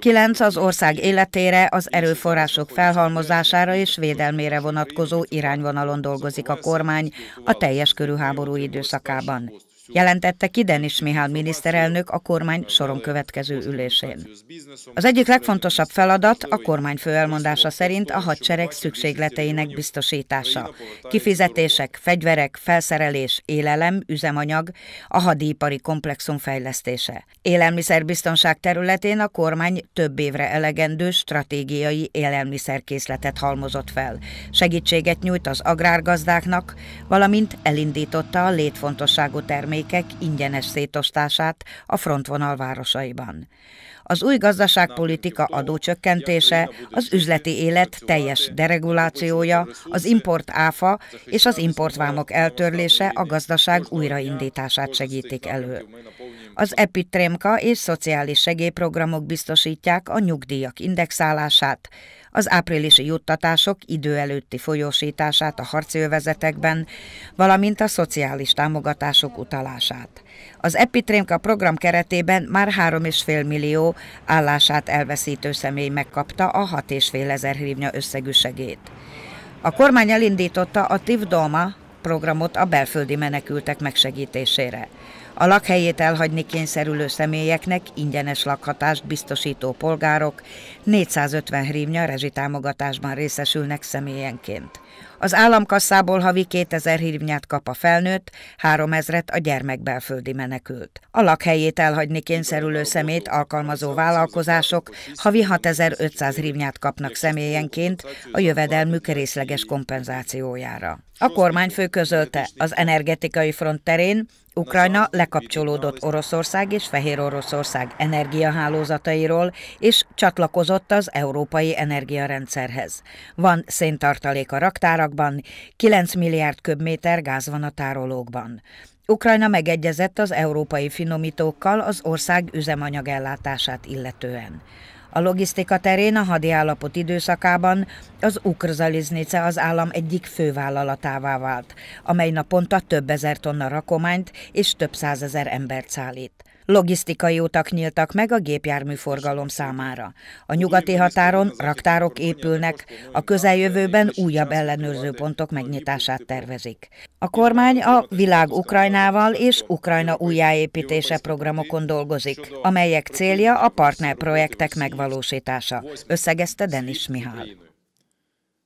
Kilenc az ország életére, az erőforrások felhalmozására és védelmére vonatkozó irányvonalon dolgozik a kormány a teljes körű háború időszakában jelentette ki Denis Mihály miniszterelnök a kormány soron következő ülésén. Az egyik legfontosabb feladat a kormány főelmondása szerint a hadsereg szükségleteinek biztosítása. Kifizetések, fegyverek, felszerelés, élelem, üzemanyag, a hadipari komplexum fejlesztése. Élelmiszerbiztonság területén a kormány több évre elegendő stratégiai élelmiszerkészletet halmozott fel. Segítséget nyújt az agrárgazdáknak, valamint elindította a létfontosságú termékeket termékek ingyenes szétosztását a frontvonal városaiban. Az új gazdaságpolitika adócsökkentése, az üzleti élet teljes deregulációja, az import áfa és az importvámok eltörlése a gazdaság újraindítását segítik elő. Az epitrémka és szociális segélyprogramok biztosítják a nyugdíjak indexálását, az áprilisi juttatások idő előtti folyósítását a harci övezetekben, valamint a szociális támogatások utalását. Az Epitrémka program keretében már 3,5 millió állását elveszítő személy megkapta a 6,5 ezer hrivnya összegű segét. A kormány elindította a Tivdoma programot a belföldi menekültek megsegítésére. A lakhelyét elhagyni kényszerülő személyeknek ingyenes lakhatást biztosító polgárok 450 hrívnya rezsitámogatásban részesülnek személyenként. Az államkasszából havi 2000 hívnyát kap a felnőtt, 3000-et a belföldi menekült. A lakhelyét elhagyni kényszerülő szemét alkalmazó vállalkozások havi 6500 hívnyát kapnak személyenként a jövedelmük részleges kompenzációjára. A kormányfő közölte, az energetikai front terén Ukrajna lekapcsolódott Oroszország és Fehér Oroszország energiahálózatairól, és csatlakozott az európai energiarendszerhez. Van széntartalék a raktárakban, 9 milliárd köbméter gáz van a tárolókban. Ukrajna megegyezett az európai finomítókkal az ország üzemanyagellátását illetően. A logisztika terén a állapot időszakában az Ukrzaliznice az állam egyik fővállalatává vált, amely naponta több ezer tonna rakományt és több százezer embert szállít. Logisztikai utak nyíltak meg a gépjárműforgalom számára. A nyugati határon raktárok épülnek, a közeljövőben újabb ellenőrzőpontok megnyitását tervezik. A kormány a Világ Ukrajnával és Ukrajna újjáépítése programokon dolgozik, amelyek célja a partnerprojektek megvalósítása, összegezte Denis Mihály.